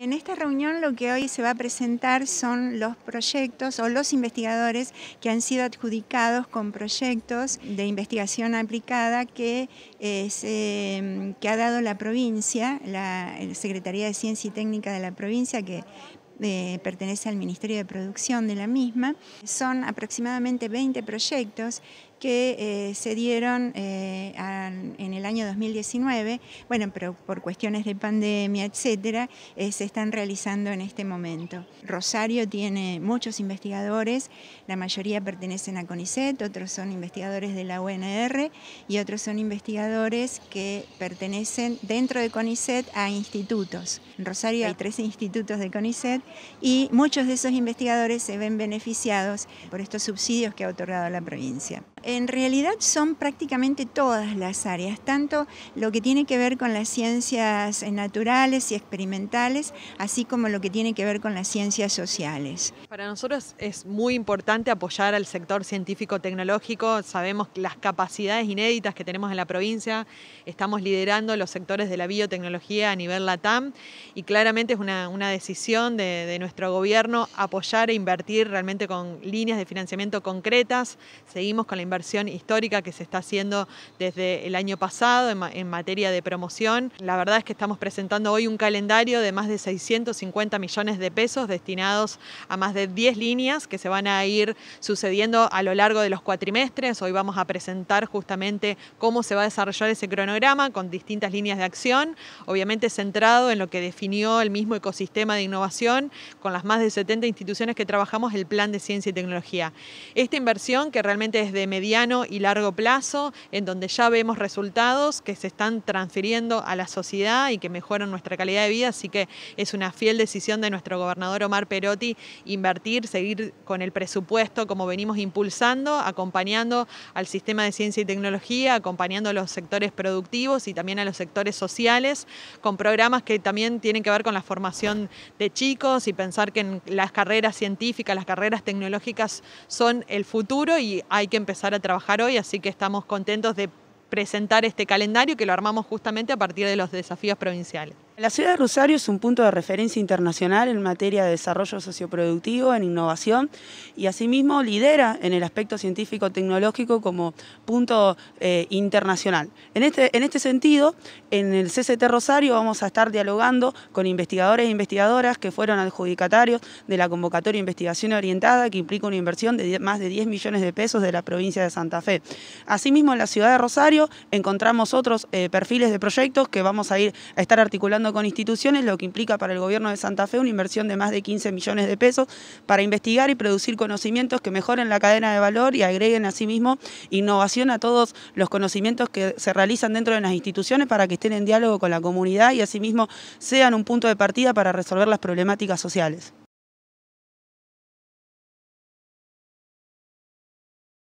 En esta reunión lo que hoy se va a presentar son los proyectos o los investigadores que han sido adjudicados con proyectos de investigación aplicada que, eh, mm, que ha dado la provincia, la Secretaría de Ciencia y Técnica de la provincia, que eh, pertenece al Ministerio de Producción de la misma. Son aproximadamente 20 proyectos que eh, se dieron eh, en el año 2019, bueno, pero por cuestiones de pandemia, etcétera, eh, se están realizando en este momento. Rosario tiene muchos investigadores, la mayoría pertenecen a CONICET, otros son investigadores de la UNR y otros son investigadores que pertenecen dentro de CONICET a institutos. En Rosario hay tres institutos de CONICET y muchos de esos investigadores se ven beneficiados por estos subsidios que ha otorgado la provincia en realidad son prácticamente todas las áreas, tanto lo que tiene que ver con las ciencias naturales y experimentales, así como lo que tiene que ver con las ciencias sociales. Para nosotros es muy importante apoyar al sector científico-tecnológico, sabemos las capacidades inéditas que tenemos en la provincia, estamos liderando los sectores de la biotecnología a nivel LATAM y claramente es una, decisión de, de nuestro gobierno apoyar e invertir realmente con líneas de financiamiento concretas, seguimos con la inversión histórica que se está haciendo desde el año pasado en, materia de promoción. La verdad es que estamos presentando hoy un calendario de más de 650 millones de pesos destinados a más de 10 líneas que se van a ir sucediendo a lo largo de los cuatrimestres. Hoy vamos a presentar justamente cómo se va a desarrollar ese cronograma con distintas líneas de acción, obviamente centrado en lo que definió el mismo ecosistema de innovación con las más de 70 instituciones que trabajamos el plan de ciencia y tecnología. Esta inversión que realmente es de mediano y largo plazo, en donde ya vemos resultados que se están transfiriendo a la sociedad y que mejoran nuestra calidad de vida, así que es una fiel decisión de nuestro gobernador Omar Perotti invertir, seguir con el presupuesto como venimos impulsando, acompañando al sistema de ciencia y tecnología, acompañando a los sectores productivos y también a los sectores sociales, con programas que también tienen que ver con la formación de chicos y pensar que las carreras científicas, las carreras tecnológicas son el futuro y hay que empezar a trabajar hoy, así que estamos contentos de presentar este calendario que lo armamos justamente a partir de los desafíos provinciales. La ciudad de Rosario es un punto de referencia internacional en materia de desarrollo socioproductivo, en innovación y asimismo lidera en el aspecto científico-tecnológico como punto eh, internacional. En este, en este sentido, en el CCT Rosario vamos a estar dialogando con investigadores e investigadoras que fueron adjudicatarios de la convocatoria Investigación Orientada que implica una inversión de más de 10 millones de pesos de la provincia de Santa Fe. Asimismo, en la ciudad de Rosario encontramos otros eh, perfiles de proyectos que vamos a ir a estar articulando con instituciones, lo que implica para el gobierno de Santa Fe una inversión de más de 15 millones de pesos para investigar y producir conocimientos que mejoren la cadena de valor y agreguen asimismo innovación a todos los conocimientos que se realizan dentro de las instituciones para que estén en diálogo con la comunidad y asimismo sean un punto de partida para resolver las problemáticas sociales.